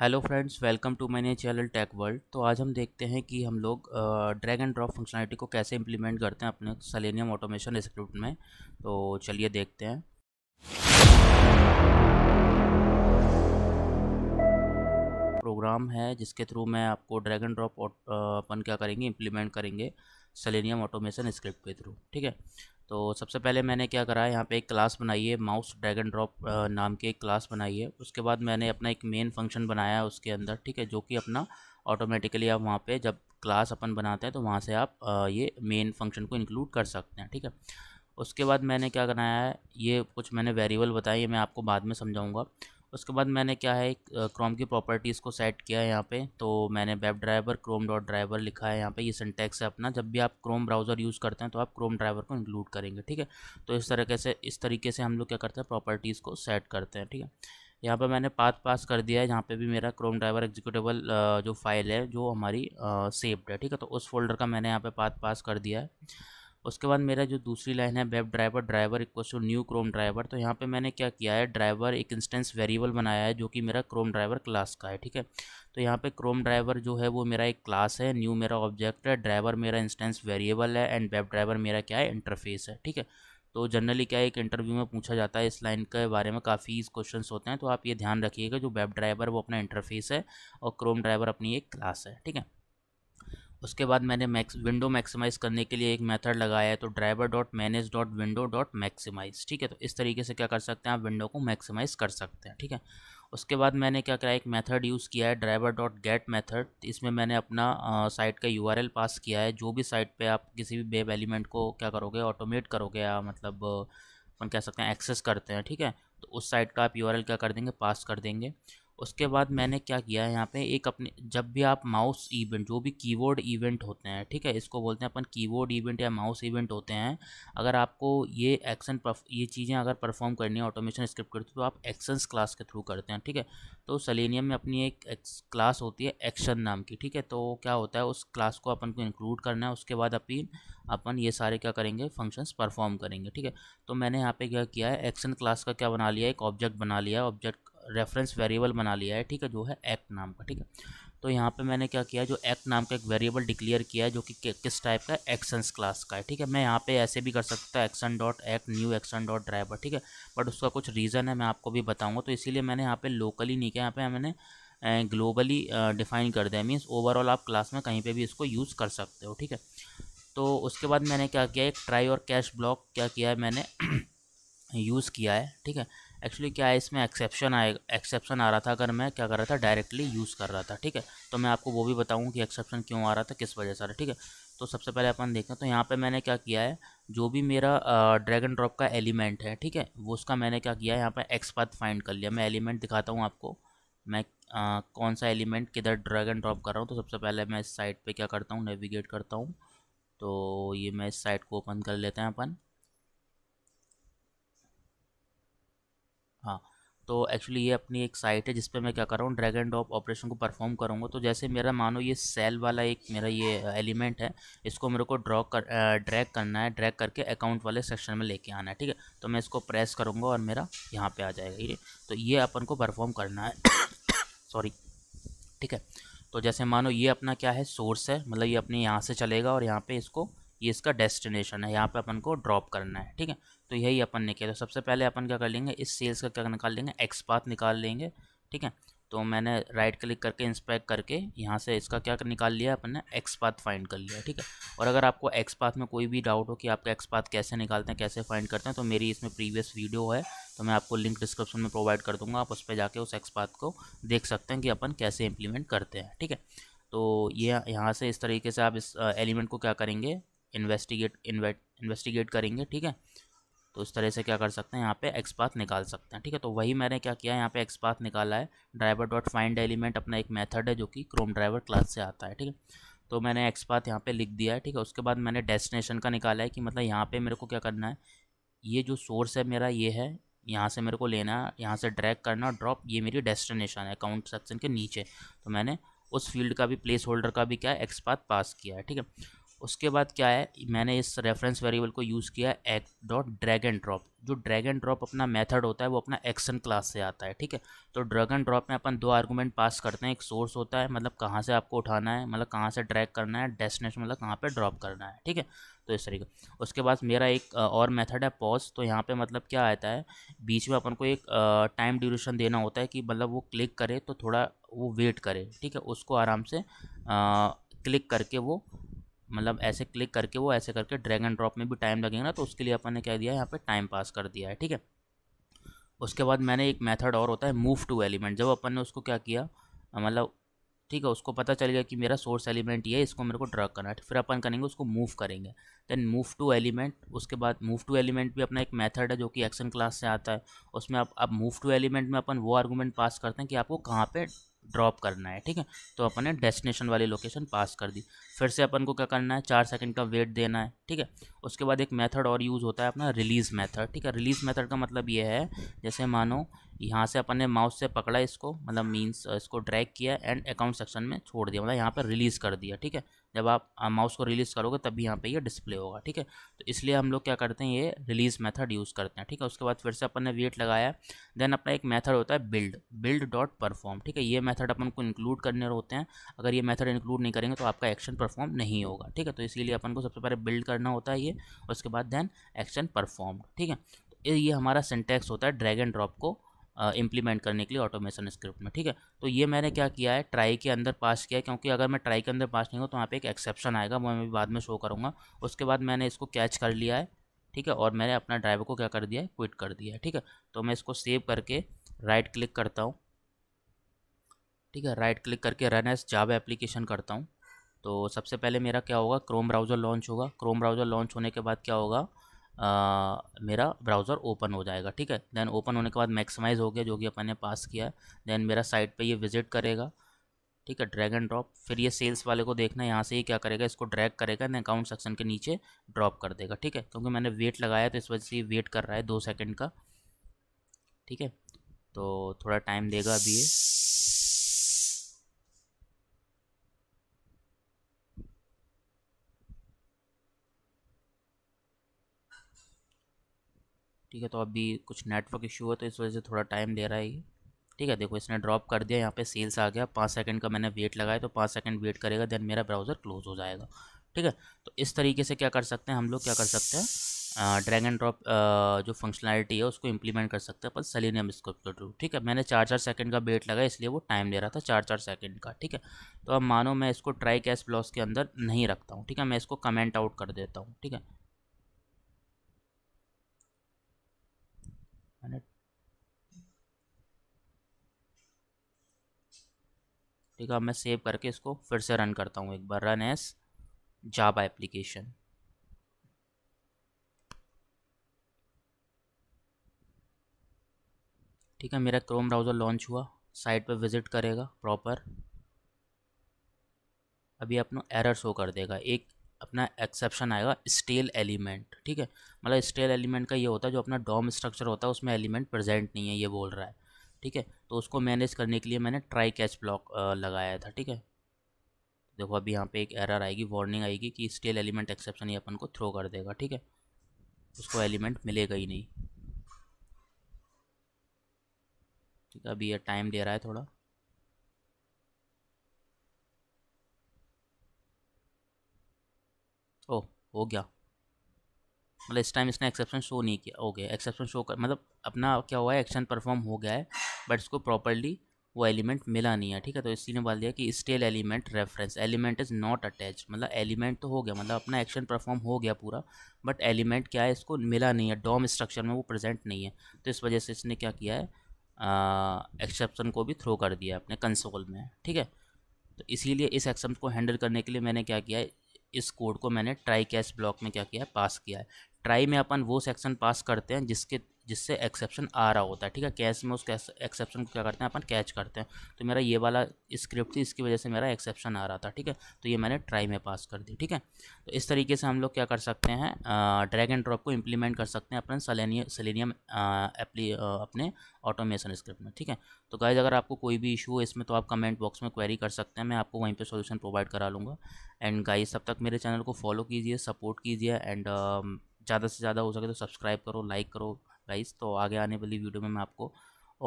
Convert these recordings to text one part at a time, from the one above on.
hello friends welcome to my channel tech world तो आज हम देखते हैं कि हम लोग ड्रैग एंड ड्रॉप फंक्शनलिटी को कैसे इंप्लीमेंट करते हैं अपने सलेनियम ऑटोमेशन स्क्रिप्ट में तो चलिए देखते हैं प्रोग्राम है जिसके थ्रू मैं आपको ड्रैग एंड ड्रॉप अपन क्या करेंगे इम्प्लीमेंट करेंगे सेलेनियम ऑटोमेशन स्क्रिप्ट के थ्रू ठीक है तो सबसे पहले मैंने क्या करा है यहाँ पे एक क्लास बनाई है माउस ड्रैग एंड ड्रॉप नाम की एक क्लास बनाई है उसके बाद मैंने अपना एक मेन फंक्शन बनाया है उसके अंदर ठीक है जो कि अपना ऑटोमेटिकली आप वहाँ पे जब क्लास अपन बनाते हैं तो वहाँ से आप ये मेन फंक्शन को इंक्लूड कर सकते हैं ठीक है उसके बाद मैंने क्या बनाया है ये कुछ मैंने वेरिएबल बताई है मैं आपको बाद में समझाऊँगा उसके बाद मैंने क्या है क्रोम की प्रॉपर्टीज़ को सेट किया है यहाँ पे तो मैंने web driver chrome dot driver लिखा है यहाँ पे ये सिंटेक्स है अपना जब भी आप क्रोम ब्राउज़र यूज़ करते हैं तो आप क्रोम ड्राइवर को इंक्लूड करेंगे ठीक है तो इस तरीके से इस तरीके से हम लोग क्या करते हैं प्रॉपर्टीज़ को सेट करते हैं ठीक है यहाँ पर मैंने पाथ पास कर दिया है जहाँ पर भी मेरा क्रोम ड्राइवर एग्जीक्यूटेबल जो फाइल है जो हमारी सेव्ड है ठीक है तो उस फोल्डर का मैंने यहाँ पर पाथ पास कर दिया है उसके बाद मेरा जो दूसरी लाइन है web driver driver equal to new chrome driver तो यहाँ पे मैंने क्या किया है ड्राइवर एक इंस्टेंस वेरिएबल बनाया है जो कि मेरा क्रोम ड्राइवर क्लास का है ठीक है तो यहाँ पे क्रोम ड्राइवर जो है वो मेरा एक क्लास है न्यू मेरा ऑब्जेक्ट है ड्राइवर मेरा इंस्टेंस वेरिएबल है एंड वेब ड्राइवर मेरा क्या है इंटरफेस है ठीक है तो जनरली क्या है एक इंटरव्यू में पूछा जाता है इस लाइन के बारे में काफ़ी क्वेश्चन होते हैं तो आप ये ध्यान रखिएगा जो वेब ड्राइवर वो अपना इंटरफेस है और क्रोम ड्राइवर अपनी एक क्लास है ठीक है उसके बाद मैंने मैक्स विंडो मैक्सिमाइज़ करने के लिए एक मेथड लगाया है तो driver dot manage dot window dot maximise ठीक है तो इस तरीके से क्या कर सकते हैं आप विंडो को मैक्सिमाइज़ कर सकते हैं ठीक है उसके बाद मैंने क्या करा एक मेथड यूज़ किया है ड्राइवर डॉट गेट मैथड इसमें मैंने अपना साइट का यू पास किया है जो भी साइट पर आप किसी भी बेब एलिमेंट को क्या करोगे ऑटोमेट करोगे या मतलब अपन कह सकते हैं एक्सेस करते हैं ठीक है तो उस साइट का आप यू क्या कर देंगे पास कर देंगे उसके बाद मैंने क्या किया है यहाँ पे एक अपने जब भी आप माउस इवेंट जो भी कीबोर्ड इवेंट होते हैं ठीक है इसको बोलते हैं अपन कीबोर्ड इवेंट या माउस इवेंट होते हैं अगर आपको ये एक्शन ये चीज़ें अगर परफॉर्म करनी है ऑटोमेशन स्क्रिप्ट करते तो आप एक्शंस क्लास के थ्रू करते हैं ठीक है तो सलेनियम में अपनी एक, एक क्लास होती है एक्शन नाम की ठीक है तो क्या होता है उस क्लास को अपन को इंक्लूड करना है उसके बाद अपनी अपन ये सारे क्या करेंगे फंक्शंस परफॉर्म करेंगे ठीक है तो मैंने यहाँ पे क्या किया है एक्शन क्लास का क्या बना लिया एक ऑब्जेक्ट बना लिया ऑब्जेक्ट रेफरेंस वेरिएबल बना लिया है ठीक है जो है एक्ट नाम का ठीक है तो यहाँ पे मैंने क्या किया जो एक्ट नाम का एक वेरिएबल डिक्लेयर किया है जो कि किस टाइप का एक्शंस क्लास का है ठीक है मैं यहाँ पे ऐसे भी कर सकता हूँ action dot act new action dot driver ठीक है बट उसका कुछ रीज़न है मैं आपको भी बताऊँगा तो इसीलिए मैंने यहाँ पे लोकली नहीं किया यहाँ पे मैंने ग्लोबली डिफाइन कर दिया मीन्स ओवरऑल आप क्लास में कहीं पर भी इसको यूज़ कर सकते हो ठीक है तो उसके बाद मैंने क्या किया एक ट्राई और कैश ब्लॉक क्या किया है मैंने यूज़ किया है ठीक है एक्चुअली क्या है इसमें एक्सेप्शन आएगा एक्सेप्शन आ रहा था अगर मैं क्या कर रहा था डायरेक्टली यूज़ कर रहा था ठीक है तो मैं आपको वो भी बताऊँ कि एक्सेप्शन क्यों आ रहा था किस वजह से आ रहा है ठीक है तो सबसे पहले अपन देखें तो यहाँ पे मैंने क्या किया है जो भी मेरा ड्रैगन ड्रॉप का एलिमेंट है ठीक है वो उसका मैंने क्या किया है यहाँ पर एक्सपाथ फाइंड कर लिया मैं एलिमेंट दिखाता हूँ आपको मैं आ, कौन सा एलिमेंट किधर ड्रैगन ड्रॉप कर रहा हूँ तो सबसे पहले मैं इस साइट पर क्या करता हूँ नेविगेट करता हूँ तो ये मैं इस साइट को ओपन कर लेते हैं अपन हाँ तो एक्चुअली ये अपनी एक साइट है जिस पर मैं क्या कर रहा हूँ ड्रैग एंड ड्रॉप ऑपरेशन को परफॉर्म करूँगा तो जैसे मेरा मानो ये सेल वाला एक मेरा ये एलिमेंट है इसको मेरे को ड्रॉ कर ड्रैग करना है ड्रैग करके अकाउंट वाले सेक्शन में लेके आना है ठीक है तो मैं इसको प्रेस करूँगा और मेरा यहाँ पर आ जाएगा ये तो ये अपन को परफॉर्म करना है सॉरी ठीक है तो जैसे मानो ये अपना क्या है सोर्स है मतलब ये अपने यहाँ से चलेगा और यहाँ पर इसको ये इसका डेस्टिनेशन है यहाँ पे अपन को ड्रॉप करना है ठीक है तो यही अपन ने किया तो सबसे पहले अपन क्या कर लेंगे इस सेल्स का क्या निकाल लेंगे एक्सपाथ निकाल लेंगे ठीक है तो मैंने राइट क्लिक करके इंस्पेक्ट करके यहाँ से इसका क्या निकाल लिया अपन ने एक्सपाथ फाइंड कर लिया ठीक है और अगर आपको एक्सपाथ में कोई भी डाउट हो कि आपका एक्सपाथ कैसे निकालते हैं कैसे फाइंड करते हैं तो मेरी इसमें प्रीवियस वीडियो है तो मैं आपको लिंक डिस्क्रिप्शन में प्रोवाइड कर दूंगा आप उस पर जाके उस एक्सपाथ को देख सकते हैं कि अपन कैसे इम्प्लीमेंट करते हैं ठीक है तो ये यहाँ से इस तरीके से आप इस एलिमेंट uh, को क्या करेंगे इन्वेस्टिगेट इन्वेस्टिगेट करेंगे ठीक है तो इस तरह से क्या कर सकते हैं यहाँ पे एक्सपाथ निकाल सकते हैं ठीक है तो वही मैंने क्या किया यहाँ पे एक्सपाथ निकाला है ड्राइवर डॉट फाइंड एलिमेंट अपना एक मेथड है जो कि क्रोम ड्राइवर क्लास से आता है ठीक है तो मैंने एक्सपाथ यहाँ पे लिख दिया है ठीक है उसके बाद मैंने डेस्टिनेशन का निकाला है कि मतलब यहाँ पर मेरे को क्या करना है ये जो सोर्स है मेरा ये है यहाँ से मेरे को लेना है यहाँ से ड्रैक करना ड्रॉप ये मेरी डेस्टिनेशन है अकाउंट सेक्शन के नीचे तो मैंने उस फील्ड का भी प्लेस होल्डर का भी क्या है एक्सपाथ पास किया है ठीक है उसके बाद क्या है मैंने इस रेफरेंस वेरिएबल को यूज़ किया act dot drag and drop जो ड्रैग एंड ड्रॉप अपना मेथड होता है वो अपना एक्शन क्लास से आता है ठीक है तो ड्रैग एंड ड्रॉप में अपन दो आर्गूमेंट पास करते हैं एक सोर्स होता है मतलब कहाँ से आपको उठाना है मतलब कहाँ से ड्रैग करना है डेस्टिनेशन मतलब कहाँ पर ड्रॉप करना है ठीक है तो इस तरीके उसके बाद मेरा एक और मेथड है पॉज तो यहाँ पे मतलब क्या आता है बीच में अपन को एक टाइम ड्यूरेशन देना होता है कि मतलब वो क्लिक करे तो थोड़ा वो वेट करे ठीक है उसको आराम से क्लिक करके वो मतलब ऐसे क्लिक करके वो ऐसे करके ड्रैग एंड ड्रॉप में भी टाइम लगेगा ना तो उसके लिए अपन ने क्या दिया है यहाँ पे टाइम पास कर दिया है ठीक है उसके बाद मैंने एक मेथड और होता है मूव टू एलिमेंट जब अपन ने उसको क्या किया मतलब ठीक है उसको पता चल गया कि मेरा सोर्स एलिमेंट ये है इसको मेरे को ड्रग करना है तो फिर अपन करेंगे उसको मूव करेंगे देन मूव टू एलिमेंट उसके बाद मूव टू एलिमेंट भी अपना एक मेथड है जो कि एक्शन क्लास से आता है उसमें आप अब मूव टू एलिमेंट में अपन वो आर्गूमेंट पास करते हैं कि आपको कहाँ पे ड्रॉप करना है ठीक है तो अपन ने डेस्टिनेशन वाली लोकेशन पास कर दी फिर से अपन को क्या करना है चार सेकंड का वेट देना है ठीक है उसके बाद एक मेथड और यूज़ होता है अपना रिलीज़ मेथड ठीक है रिलीज़ मेथड का मतलब ये है जैसे मानो यहाँ से अपन ने माउस से पकड़ा इसको मतलब मीन्स इसको ड्रैग किया एंड अकाउंट सेक्शन में छोड़ दिया मतलब यहाँ पर रिलीज़ कर दिया ठीक है जब आप माउस को रिलीज़ करोगे तभी यहाँ पे ये यह डिस्प्ले होगा ठीक है तो इसलिए हम लोग क्या करते हैं ये रिलीज़ मेथड यूज़ करते हैं ठीक है उसके बाद फिर से अपन ने वेट लगाया देन अपना एक मेथड होता है बिल्ड बिल्ड डॉट परफॉर्म ठीक है ये मेथड अपन को इंक्लूड करने होते हैं अगर ये मेथड इंक्लूड नहीं करेंगे तो आपका एक्शन परफॉर्म नहीं होगा ठीक है तो इसलिए अपन को सबसे पहले बिल्ड करना होता है ये उसके बाद देन एक्शन परफॉर्म ठीक है तो ये हमारा सिंटेक्स होता है ड्रैग एंड ड्रॉप को इम्प्लीमेंट करने के लिए ऑटोमेशन स्क्रिप्ट में ठीक है तो ये मैंने क्या किया है ट्राई के अंदर पास किया है क्योंकि अगर मैं ट्राई के अंदर पास नहीं हूँ तो वहाँ पे एक एक्सेप्शन आएगा वो मैं भी बाद में शो करूँगा उसके बाद मैंने इसको कैच कर लिया है ठीक है और मैंने अपना ड्राइवर को क्या कर दिया है क्विट कर दिया है ठीक है तो मैं इसको सेव करके राइट क्लिक करता हूँ ठीक है राइट क्लिक करके रन एस जाब एप्लीकेशन करता हूँ तो सबसे पहले मेरा क्या होगा क्रोम ब्राउज़र लॉन्च होगा क्रोम ब्राउज़र लॉन्च होने के बाद क्या होगा आ, मेरा ब्राउज़र ओपन हो जाएगा ठीक है दैन ओपन होने के बाद मैक्सिमाइज़ हो गया जो कि अपन ने पास किया है देन मेरा साइट पे ये विजिट करेगा ठीक है ड्रैग एंड ड्रॉप फिर ये सेल्स वाले को देखना है यहाँ से ही क्या करेगा इसको ड्रैग करेगा एंड अकाउंट सेक्शन के नीचे ड्रॉप कर देगा ठीक है क्योंकि मैंने वेट लगाया तो इस वजह से ये वेट कर रहा है दो सेकेंड का ठीक है तो थोड़ा टाइम देगा अभी ये ठीक है तो अभी कुछ नेटवर्क इशू है तो इस वजह से थोड़ा टाइम ले रहा है ये ठीक है देखो इसने ड्रॉप कर दिया यहाँ पे सेल्स आ गया पाँच सेकंड का मैंने वेट लगाया तो पाँच सेकंड वेट करेगा देन मेरा ब्राउज़र क्लोज हो जाएगा ठीक है तो इस तरीके से क्या कर सकते हैं हम लोग क्या कर सकते हैं ड्रैग एंड ड्रॉप जो फंक्शनैलिटी है उसको इम्प्लीमेंट कर सकते हैं पर सलीनियम स्क्रिप्ट के थ्रू ठीक है मैंने चार चार सेकंड का वेट लगाया इसलिए वो टाइम ले रहा था चार चार सेकंड का ठीक है तो अब मानो मैं इसको ट्राई कैश ब्लॉस के अंदर नहीं रखता हूँ ठीक है मैं इसको कमेंट आउट कर देता हूँ ठीक है ठीक है अब मैं सेव करके इसको फिर से रन करता हूँ एक बार रन एस जाबा एप्लीकेशन ठीक है मेरा क्रोम ब्राउज़र लॉन्च हुआ साइट पे विज़िट करेगा प्रॉपर अभी अपना एरर शो कर देगा एक अपना एक्सेप्शन आएगा स्टेल एलिमेंट ठीक है मतलब स्टेल एलिमेंट का ये होता है जो अपना डॉम स्ट्रक्चर होता है उसमें एलिमेंट प्रेजेंट नहीं है ये बोल रहा है ठीक है तो उसको मैनेज करने के लिए मैंने ट्राई कैच ब्लॉक लगाया था ठीक है देखो अभी यहाँ पे एक एरर आएगी वार्निंग आएगी कि स्टेल एलिमेंट एक्सेप्शन ही अपन को थ्रो कर देगा ठीक है उसको एलिमेंट मिलेगा ही नहीं ठीक है अभी ये टाइम दे रहा है थोड़ा ओ हो गया मतलब इस टाइम इसने एक्सेप्शन शो नहीं किया हो गया एक्सेप्शन शो कर मतलब अपना क्या हुआ है एक्शन परफॉर्म हो गया है बट इसको प्रॉपरली वो एलिमेंट मिला नहीं है ठीक है तो ने बोल दिया कि stale element reference element is not attach मतलब एलिमेंट तो हो गया मतलब अपना एक्शन परफॉर्म हो गया पूरा बट एलिमेंट क्या है इसको मिला नहीं है डॉम स्ट्रक्चर में वो प्रेजेंट नहीं है तो इस वजह से इसने क्या किया है एक्सेप्शन को भी थ्रो कर दिया अपने कंसोल में ठीक है तो इसीलिए इस एक्सेप्शन को हैंडल करने के लिए मैंने क्या किया है इस कोड को मैंने ट्राई कैश ब्लॉक में क्या किया है पास किया है ट्राई में अपन वो सेक्शन पास करते हैं जिसके जिससे एक्सेप्शन आ रहा होता है ठीक है कैच में उस एक्सेप्शन को क्या करते हैं अपन कैच करते हैं तो मेरा ये वाला स्क्रिप्ट थी इसकी वजह से मेरा एक्सेप्शन आ रहा था ठीक है तो ये मैंने ट्राई में पास कर दी ठीक है तो इस तरीके से हम लोग क्या कर सकते हैं ड्रैग एंड ड्रॉप को इम्प्लीमेंट कर सकते हैं अपन सलेनियम सलेनियम एप्ली अपने ऑटोमेशन स्क्रिप्ट में ठीक है तो गाइज अगर आपको कोई भी इशू हो इसमें तो आप कमेंट बॉक्स में क्वेरी कर सकते हैं मैं आपको वहीं पर सोल्यूशन प्रोवाइड करा लूँगा एंड गाइज तब तक मेरे चैनल को फॉलो कीजिए सपोर्ट कीजिए एंड ज़्यादा से ज़्यादा हो सके तो सब्सक्राइब करो लाइक करो गाइस तो आगे आने वाली वीडियो में मैं आपको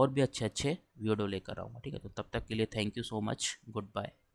और भी अच्छे अच्छे वीडियो लेकर आऊँगा ठीक है तो तब तक के लिए thank you so much good bye